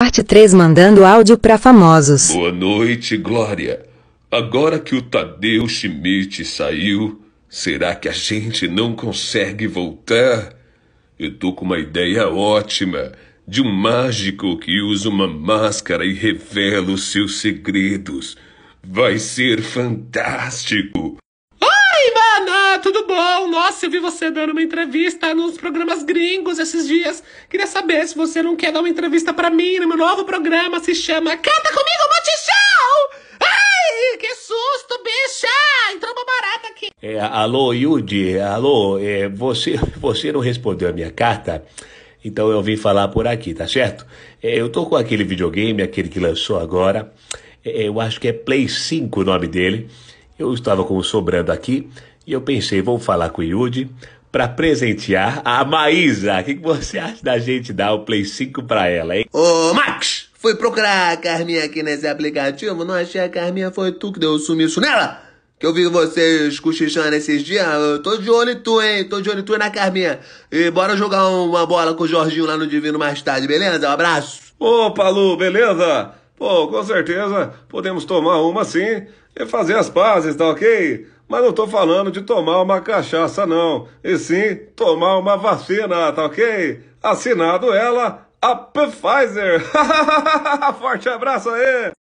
Parte 3 mandando áudio para famosos. Boa noite, Glória. Agora que o Tadeu Schmidt saiu, será que a gente não consegue voltar? Eu tô com uma ideia ótima de um mágico que usa uma máscara e revela os seus segredos. Vai ser fantástico. Oi, mana, tudo nossa, eu vi você dando uma entrevista nos programas gringos esses dias. Queria saber se você não quer dar uma entrevista para mim no meu novo programa. Se chama Canta Comigo Multishow! Ai, que susto, bicha! Entrou uma barata aqui. É, alô, Yudi, alô, é, você, você não respondeu a minha carta? Então eu vim falar por aqui, tá certo? É, eu tô com aquele videogame, aquele que lançou agora. É, eu acho que é Play 5 o nome dele eu estava com o sobrando aqui e eu pensei, vou falar com o Yudi para presentear a Maísa. O que, você acha da gente dar o Play 5 para ela, hein? Ô, Max! Fui procurar a Carminha aqui nesse aplicativo, não achei a Carminha, foi tu que deu o sumiço nela? Que eu vi vocês cochichando esses dias, eu tô de olho em tu, hein? Tô de olho em tu e na Carminha. E bora jogar uma bola com o Jorginho lá no Divino mais tarde, beleza? Um abraço! Ô, Palu, beleza? Pô, com certeza podemos tomar uma sim e fazer as pazes, tá ok? Mas não estou falando de tomar uma cachaça, não. E sim tomar uma vacina, tá ok? Assinado ela, a Pfizer. Forte abraço aí!